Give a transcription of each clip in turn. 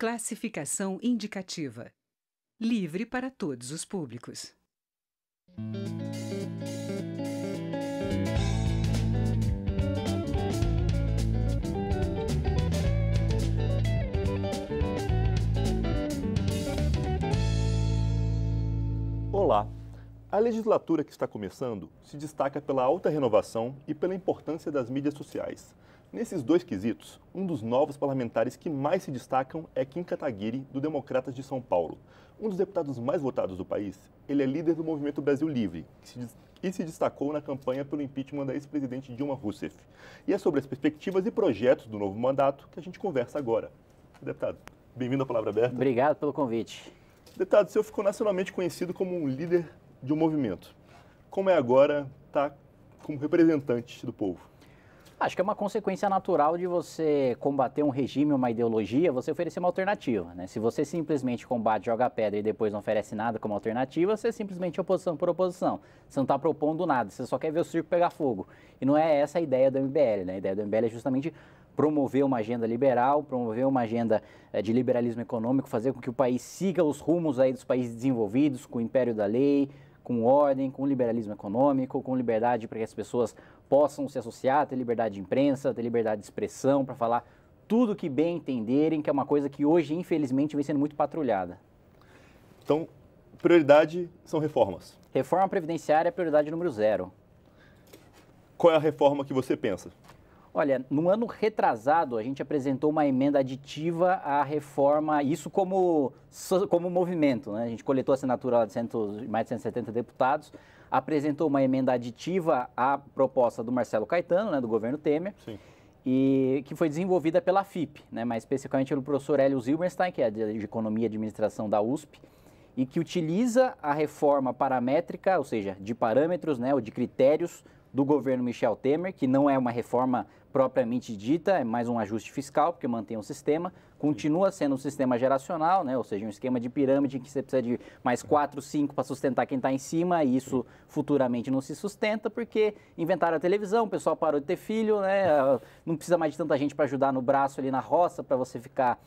Classificação indicativa. Livre para todos os públicos. Olá! A legislatura que está começando se destaca pela alta renovação e pela importância das mídias sociais, Nesses dois quesitos, um dos novos parlamentares que mais se destacam é Kim Kataguiri, do Democratas de São Paulo. Um dos deputados mais votados do país, ele é líder do Movimento Brasil Livre que se, e se destacou na campanha pelo impeachment da ex-presidente Dilma Rousseff. E é sobre as perspectivas e projetos do novo mandato que a gente conversa agora. Deputado, bem-vindo à Palavra Aberta. Obrigado pelo convite. Deputado, o senhor ficou nacionalmente conhecido como um líder de um movimento. Como é agora estar tá como representante do povo? Acho que é uma consequência natural de você combater um regime, uma ideologia, você oferecer uma alternativa. Né? Se você simplesmente combate, joga pedra e depois não oferece nada como alternativa, você é simplesmente oposição por oposição. Você não está propondo nada, você só quer ver o circo pegar fogo. E não é essa a ideia do MBL. Né? A ideia do MBL é justamente promover uma agenda liberal, promover uma agenda eh, de liberalismo econômico, fazer com que o país siga os rumos aí dos países desenvolvidos, com o império da lei, com ordem, com liberalismo econômico, com liberdade para que as pessoas possam se associar, ter liberdade de imprensa, ter liberdade de expressão para falar tudo que bem entenderem, que é uma coisa que hoje, infelizmente, vem sendo muito patrulhada. Então, prioridade são reformas. Reforma previdenciária é prioridade número zero. Qual é a reforma que você pensa? Olha, no ano retrasado, a gente apresentou uma emenda aditiva à reforma, isso como, como movimento, né? A gente coletou a assinatura de 100, mais de 170 deputados, apresentou uma emenda aditiva à proposta do Marcelo Caetano, né, do governo Temer, Sim. e que foi desenvolvida pela FIP, né, mais especificamente pelo professor Hélio Zilberstein, que é de Economia e Administração da USP, e que utiliza a reforma paramétrica, ou seja, de parâmetros, né, ou de critérios, do governo Michel Temer, que não é uma reforma propriamente dita, é mais um ajuste fiscal, porque mantém o sistema, continua sendo um sistema geracional, né? ou seja, um esquema de pirâmide em que você precisa de mais quatro, cinco para sustentar quem está em cima, e isso futuramente não se sustenta, porque inventaram a televisão, o pessoal parou de ter filho, né? não precisa mais de tanta gente para ajudar no braço ali na roça, para você ficar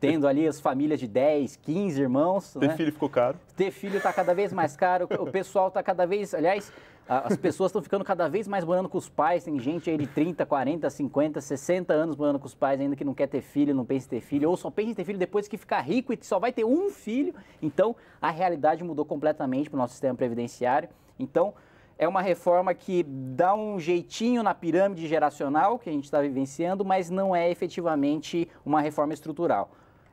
tendo ali as famílias de 10, 15 irmãos. Ter né? filho ficou caro. Ter filho está cada vez mais caro, o pessoal está cada vez. Aliás, as pessoas estão ficando cada vez mais morando com os pais. Tem gente aí de 30, 40, 50, 60 anos morando com os pais, ainda que não quer ter filho, não pensa em ter filho, ou só pensa em ter filho depois que ficar rico e só vai ter um filho. Então, a realidade mudou completamente para o nosso sistema previdenciário. Então, é uma reforma que dá um jeitinho na pirâmide geracional que a gente está vivenciando, mas não é efetivamente uma reforma estrutural.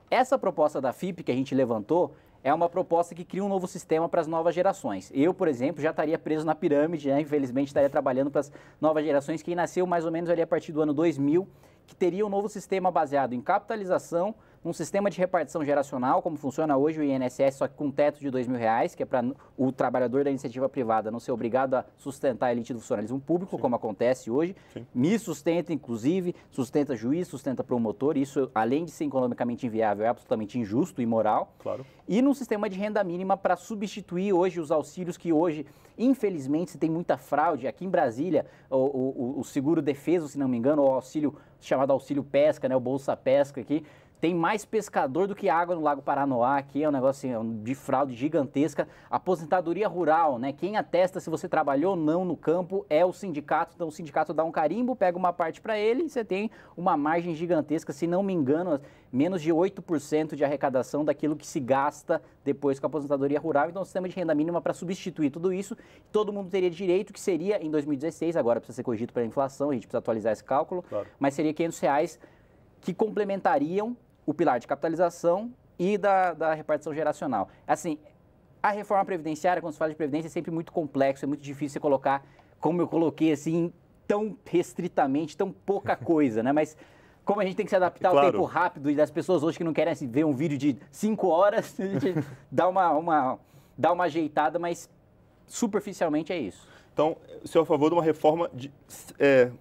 Essa proposta da FIP que a gente levantou é uma proposta que cria um novo sistema para as novas gerações. Eu, por exemplo, já estaria preso na pirâmide, né? infelizmente estaria trabalhando para as novas gerações, quem nasceu mais ou menos ali a partir do ano 2000, que teria um novo sistema baseado em capitalização, um sistema de repartição geracional, como funciona hoje o INSS, só que com teto de dois mil reais, que é para o trabalhador da iniciativa privada não ser obrigado a sustentar a elite do funcionalismo público, Sim. como acontece hoje. Sim. Me sustenta, inclusive, sustenta juiz, sustenta promotor. Isso, além de ser economicamente inviável, é absolutamente injusto e imoral. Claro. E num sistema de renda mínima para substituir hoje os auxílios que hoje, infelizmente, se tem muita fraude. Aqui em Brasília, o, o, o seguro defeso, se não me engano, ou o auxílio chamado auxílio pesca, né, o Bolsa Pesca aqui, tem mais pescador do que água no Lago Paranoá, aqui é um negócio assim, é de fraude gigantesca. Aposentadoria rural, né? Quem atesta se você trabalhou ou não no campo é o sindicato. Então o sindicato dá um carimbo, pega uma parte para ele e você tem uma margem gigantesca, se não me engano, menos de 8% de arrecadação daquilo que se gasta depois com a aposentadoria rural. Então o sistema de renda mínima para substituir tudo isso, todo mundo teria direito, que seria em 2016, agora precisa ser corrigido pela inflação, a gente precisa atualizar esse cálculo, claro. mas seria 500 reais que complementariam o pilar de capitalização e da, da repartição geracional. Assim, a reforma previdenciária, quando se fala de previdência, é sempre muito complexo, é muito difícil você colocar, como eu coloquei, assim, tão restritamente, tão pouca coisa, né? Mas como a gente tem que se adaptar claro. ao tempo rápido e das pessoas hoje que não querem assim, ver um vídeo de cinco horas, a gente dá uma, uma, dá uma ajeitada, mas superficialmente é isso. Então, o senhor é a favor de uma reforma de, é,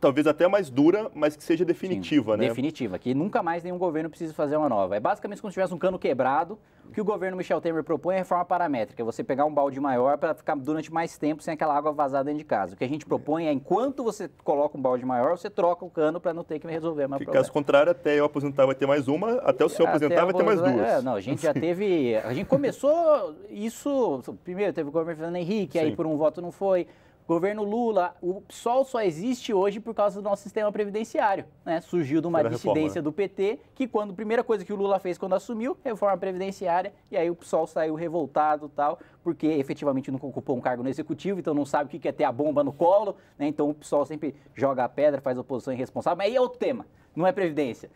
talvez até mais dura, mas que seja definitiva, Sim, né? Definitiva, que nunca mais nenhum governo precise fazer uma nova. É basicamente como se tivesse um cano quebrado, o que o governo Michel Temer propõe é reforma paramétrica, você pegar um balde maior para ficar durante mais tempo sem aquela água vazada dentro de casa. O que a gente propõe é, enquanto você coloca um balde maior, você troca o cano para não ter que resolver mais que, problema. Caso contrário, até eu aposentar vai ter mais uma, até o senhor aposentar vai ter mais duas. É, não, a gente já teve... A gente começou isso... Primeiro teve o governo Fernando Henrique, Sim. aí por um voto não foi... Governo Lula, o PSOL só existe hoje por causa do nosso sistema previdenciário. Né? Surgiu de uma dissidência reforma, né? do PT, que quando a primeira coisa que o Lula fez quando assumiu, reforma previdenciária, e aí o PSOL saiu revoltado tal, porque efetivamente nunca ocupou um cargo no executivo, então não sabe o que é ter a bomba no colo, né? Então o PSOL sempre joga a pedra, faz oposição irresponsável, mas aí é outro tema, não é previdência.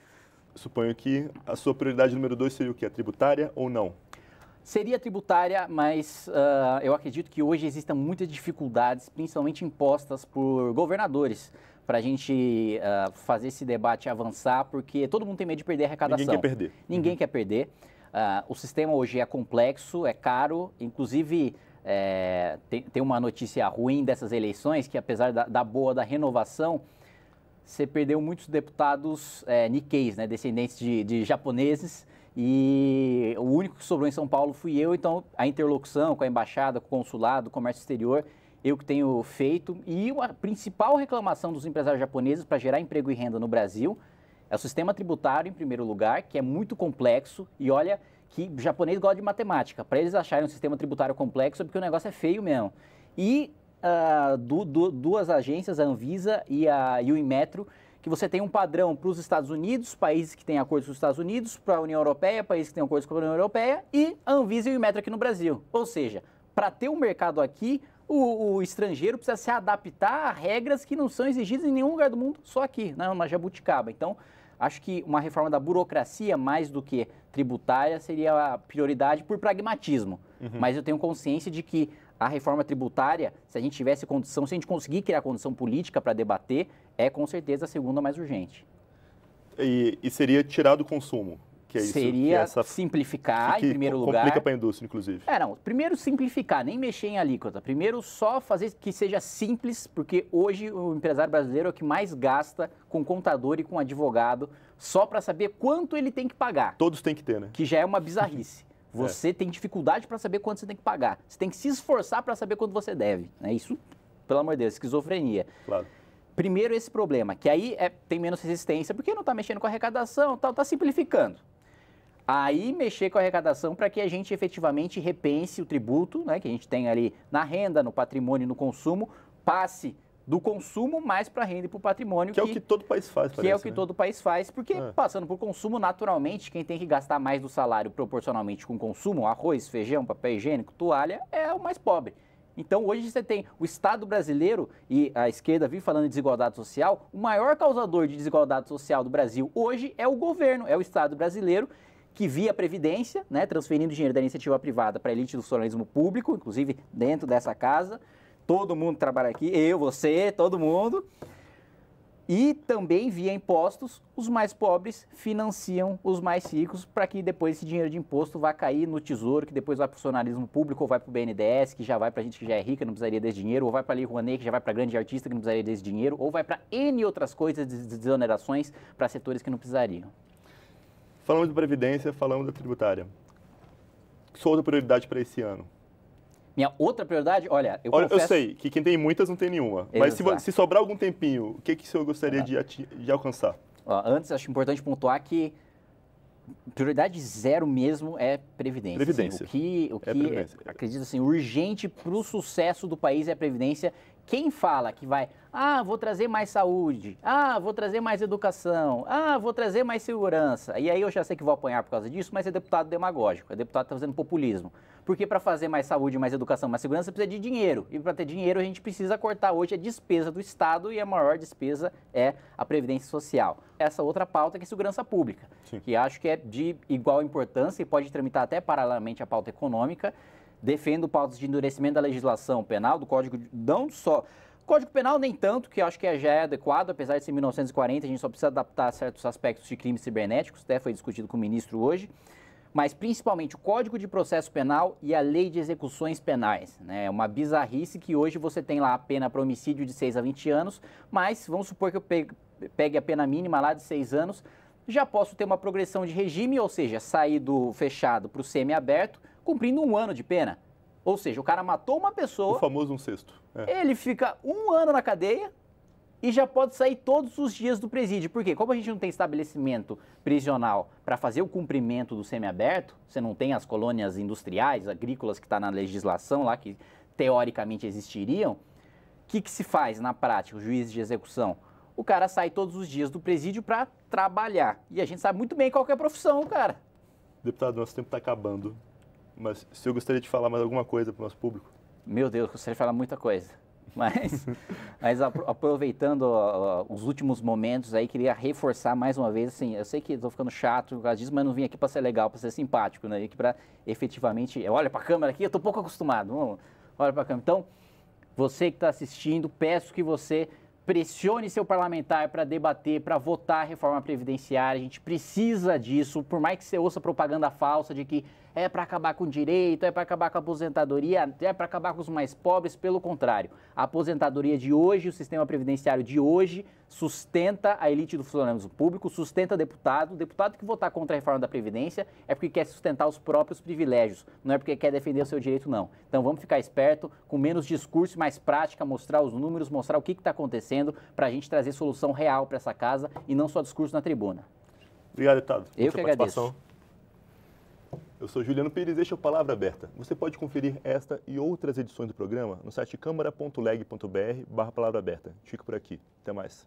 Suponho que a sua prioridade número dois seria o quê? A tributária ou não? Seria tributária, mas uh, eu acredito que hoje existam muitas dificuldades, principalmente impostas por governadores, para a gente uh, fazer esse debate avançar, porque todo mundo tem medo de perder a arrecadação. Ninguém quer perder. Ninguém uhum. quer perder. Uh, o sistema hoje é complexo, é caro, inclusive é, tem, tem, uma notícia ruim dessas eleições, que apesar da, da boa da renovação, você perdeu muitos deputados é, né, descendentes de, de japoneses, e o único que sobrou em São Paulo fui eu, então a interlocução com a embaixada, com o consulado, o comércio exterior, eu que tenho feito. E a principal reclamação dos empresários japoneses para gerar emprego e renda no Brasil é o sistema tributário, em primeiro lugar, que é muito complexo. E olha que o japonês gosta de matemática. Para eles acharem um sistema tributário complexo é porque o negócio é feio mesmo. E uh, du du duas agências, a Anvisa e, a, e o Inmetro, que você tem um padrão para os Estados Unidos, países que têm acordos com os Estados Unidos, para a União Europeia, países que têm acordos com a União Europeia, e a Anvisa e o Metro aqui no Brasil. Ou seja, para ter um mercado aqui, o, o, estrangeiro precisa se adaptar a regras que não são exigidas em nenhum lugar do mundo, só aqui, né, na Jabuticaba. Então, acho que uma reforma da burocracia, mais do que tributária, seria a prioridade por pragmatismo. Uhum. Mas eu tenho consciência de que a reforma tributária, se a gente tivesse condição, se a gente conseguir criar condição política para debater, é com certeza a segunda mais urgente. E, e seria tirar do consumo, é isso, seria é essa, simplificar em primeiro complica lugar. Complica para a indústria, inclusive. É, não. Primeiro simplificar, nem mexer em alíquota. Primeiro só fazer que seja simples, porque hoje o empresário brasileiro é o que mais gasta com contador e com advogado, só para saber quanto ele tem que pagar. Todos têm que ter, né? Que já é uma bizarrice. É. Você é. tem dificuldade para saber quanto você tem que pagar. Você tem que se esforçar para saber quanto você deve. É Isso, pelo amor de Deus, esquizofrenia. Claro. Primeiro esse problema, que aí é, tem menos resistência, porque não está mexendo com a arrecadação, tal, está simplificando. Aí mexer com a arrecadação para que a gente efetivamente repense o tributo, né, que a gente tem ali na renda, no patrimônio, no consumo, passe do consumo mais para renda e para o patrimônio. Que, que, é o que todo país faz, Que parece, é o que né? todo país faz, porque é. passando por consumo, naturalmente, quem tem que gastar mais do salário proporcionalmente com consumo, arroz, feijão, papel higiênico, toalha, é o mais pobre. Então, hoje você tem o Estado brasileiro e a esquerda vive falando de desigualdade social. O maior causador de desigualdade social do Brasil hoje é o governo, é o Estado brasileiro que via Previdência, né, transferindo dinheiro da iniciativa privada para a elite do socialismo público, inclusive dentro dessa casa, Todo mundo trabalha aqui, eu, você, todo mundo. E também via impostos, os mais pobres financiam os mais ricos para que depois esse dinheiro de imposto vá cair no tesouro, que depois vai para o funcionalismo público, ou vai para o BNDES, que já vai para a gente que já é rica, não precisaria desse dinheiro, ou vai para a Lei Rouanet, que já vai para grande artista, que não precisaria desse dinheiro, ou vai para N outras coisas, desonerações para setores que não precisariam. Falamos de Previdência, falamos da tributária. Sou da prioridade para esse ano? Minha outra prioridade, olha, eu olha, confesso... Eu sei que quem tem muitas não tem nenhuma. Mas se, se, sobrar algum tempinho, o que, que o senhor gostaria de, de alcançar? Ó, antes, acho importante pontuar que prioridade zero mesmo é previdência. Previdência. Assim, o que, o é que é acredito assim, urgente para o sucesso do país é a previdência quem fala que vai, ah, vou trazer mais saúde, ah, vou trazer mais educação, ah, vou trazer mais segurança, e aí eu já sei que vou apanhar por causa disso, mas é deputado demagógico, é deputado que está fazendo populismo. Porque para fazer mais saúde, mais educação, mais segurança, precisa de dinheiro. E para ter dinheiro, a gente precisa cortar hoje a despesa do Estado e a maior despesa é a Previdência Social. Essa outra pauta que é segurança pública, Sim. que acho que é de igual importância e pode tramitar até paralelamente à pauta econômica defendo pautas de endurecimento da legislação penal, do Código, não só Código Penal nem tanto, que acho que já é adequado, apesar de ser 1940, a gente só precisa adaptar certos aspectos de crimes cibernéticos, até foi discutido com o ministro hoje, mas principalmente o Código de Processo Penal e a Lei de Execuções Penais. Né? É né? uma bizarrice que hoje você tem lá a pena para homicídio de 6 a 20 anos, mas vamos supor que eu pegue a pena mínima lá de 6 anos, já posso ter uma progressão de regime, ou seja, sair do fechado para o semi-aberto, cumprindo um ano de pena. Ou seja, o cara matou uma pessoa. O famoso um sexto. É. Ele fica um ano na cadeia e já pode sair todos os dias do presídio. Por quê? Como a gente não tem estabelecimento prisional para fazer o cumprimento do semiaberto, você não tem as colônias industriais, agrícolas que está na legislação lá, que teoricamente existiriam, o que, que se faz na prática, o juiz de execução? O cara sai todos os dias do presídio para trabalhar. E a gente sabe muito bem qual é a profissão, cara. Deputado, nosso tempo está acabando. Mas se eu gostaria de falar mais alguma coisa para o nosso público? Meu Deus, gostaria de falar muita coisa. Mas, mas aproveitando uh, os últimos momentos aí, queria reforçar mais uma vez, assim, eu sei que estou ficando chato por causa disso, mas não vim aqui para ser legal, para ser simpático, né? Aqui para efetivamente, olha para a câmera aqui, eu estou pouco acostumado, olha para a câmera. Então, você que está assistindo, peço que você pressione seu parlamentar para debater, para votar a reforma previdenciária. A gente precisa disso, por mais que você ouça propaganda falsa de que é para acabar com o direito, é para acabar com a aposentadoria, é para acabar com os mais pobres. Pelo contrário, a aposentadoria de hoje, o sistema previdenciário de hoje, sustenta a elite do funcionalismo público, sustenta deputado. O deputado que votar contra a reforma da Previdência é porque quer sustentar os próprios privilégios, não é porque quer defender o seu direito, não. Então vamos ficar esperto, com menos discurso, e mais prática, mostrar os números, mostrar o que está acontecendo, para a gente trazer solução real para essa casa e não só discurso na tribuna. Obrigado, deputado. Eu que agradeço. Eu sou Juliano Pires, deixa a é palavra aberta. Você pode conferir esta e outras edições do programa no site câmara.leg.br barra palavra aberta. Fico por aqui. Até mais.